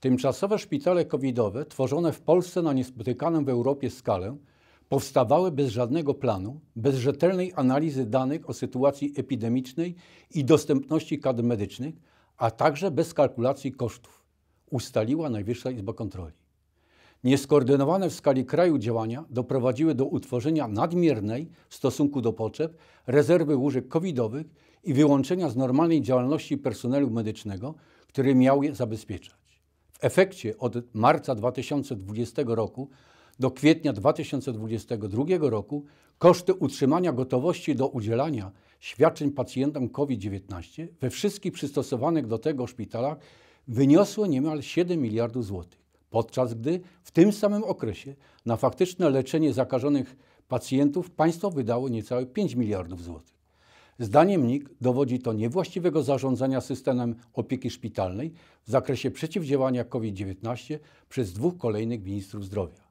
Tymczasowe szpitale covidowe, tworzone w Polsce na niespotykaną w Europie skalę, powstawały bez żadnego planu, bez rzetelnej analizy danych o sytuacji epidemicznej i dostępności kadr medycznych, a także bez kalkulacji kosztów, ustaliła Najwyższa Izba Kontroli. Nieskoordynowane w skali kraju działania doprowadziły do utworzenia nadmiernej w stosunku do potrzeb rezerwy łóżek covidowych i wyłączenia z normalnej działalności personelu medycznego, który miał je zabezpieczać efekcie od marca 2020 roku do kwietnia 2022 roku koszty utrzymania gotowości do udzielania świadczeń pacjentom COVID-19 we wszystkich przystosowanych do tego szpitalach wyniosło niemal 7 miliardów złotych, podczas gdy w tym samym okresie na faktyczne leczenie zakażonych pacjentów państwo wydało niecałe 5 miliardów złotych. Zdaniem NIK dowodzi to niewłaściwego zarządzania systemem opieki szpitalnej w zakresie przeciwdziałania COVID-19 przez dwóch kolejnych ministrów zdrowia.